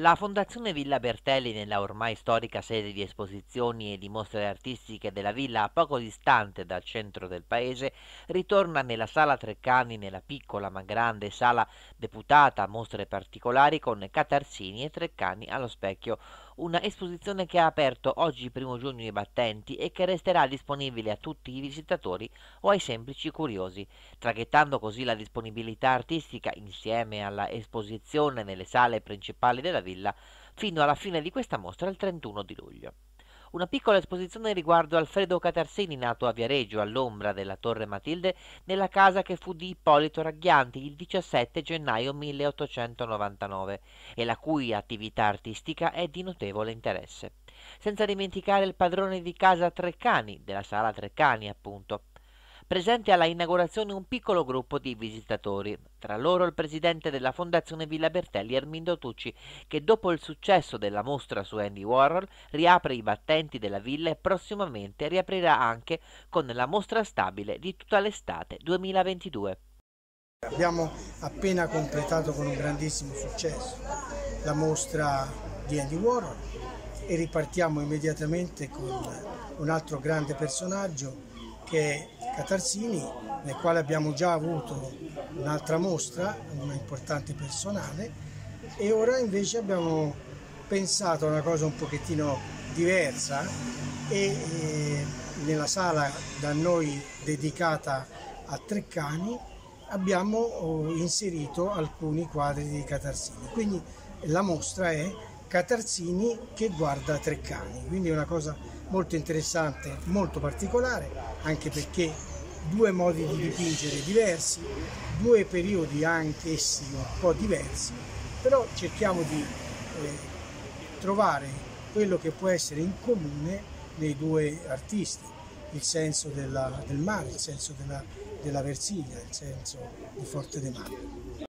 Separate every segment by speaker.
Speaker 1: La Fondazione Villa Bertelli, nella ormai storica sede di esposizioni e di mostre artistiche della villa poco distante dal centro del paese, ritorna nella sala Treccani, nella piccola ma grande sala deputata a mostre particolari con Catarsini e Treccani allo specchio una esposizione che ha aperto oggi primo giugno i battenti e che resterà disponibile a tutti i visitatori o ai semplici curiosi, traghettando così la disponibilità artistica insieme alla esposizione nelle sale principali della villa fino alla fine di questa mostra il 31 di luglio una piccola esposizione riguardo Alfredo Catarsini, nato a Viareggio, all'ombra della Torre Matilde, nella casa che fu di Ippolito Ragghianti il 17 gennaio 1899 e la cui attività artistica è di notevole interesse. Senza dimenticare il padrone di casa Treccani, della sala Treccani appunto, presente alla inaugurazione un piccolo gruppo di visitatori, tra loro il presidente della Fondazione Villa Bertelli Ermindo Tucci, che dopo il successo della mostra su Andy Warhol riapre i battenti della villa e prossimamente riaprirà anche con la mostra stabile di tutta l'estate 2022.
Speaker 2: Abbiamo appena completato con un grandissimo successo la mostra di Andy Warhol e ripartiamo immediatamente con un altro grande personaggio che è Catarsini, nel quale abbiamo già avuto un'altra mostra, una importante personale, e ora invece abbiamo pensato a una cosa un pochettino diversa e eh, nella sala da noi dedicata a Treccani abbiamo oh, inserito alcuni quadri di Catarsini. Quindi la mostra è Catarzini che guarda Treccani, quindi è una cosa molto interessante, molto particolare, anche perché due modi di dipingere diversi, due periodi anch'essi un po' diversi, però cerchiamo di eh, trovare quello che può essere in comune nei due artisti, il senso della, del mare, il senso della, della Versilia, il senso di Forte de Mare.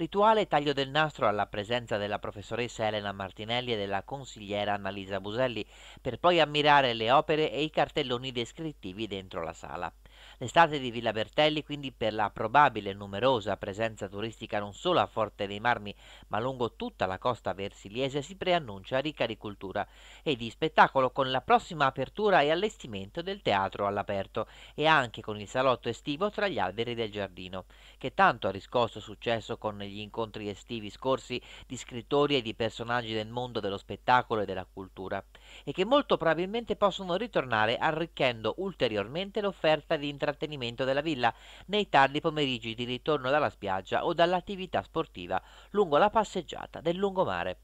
Speaker 1: Rituale taglio del nastro alla presenza della professoressa Elena Martinelli e della consigliera Annalisa Buselli, per poi ammirare le opere e i cartelloni descrittivi dentro la sala. L'estate di Villa Bertelli quindi per la probabile numerosa presenza turistica non solo a Forte dei Marmi ma lungo tutta la costa versiliese si preannuncia ricca di cultura e di spettacolo con la prossima apertura e allestimento del teatro all'aperto e anche con il salotto estivo tra gli alberi del giardino che tanto ha riscosso successo con gli incontri estivi scorsi di scrittori e di personaggi del mondo dello spettacolo e della cultura e che molto probabilmente possono ritornare arricchendo ulteriormente l'offerta di l'intrattenimento della villa nei tardi pomeriggi di ritorno dalla spiaggia o dall'attività sportiva lungo la passeggiata del lungomare.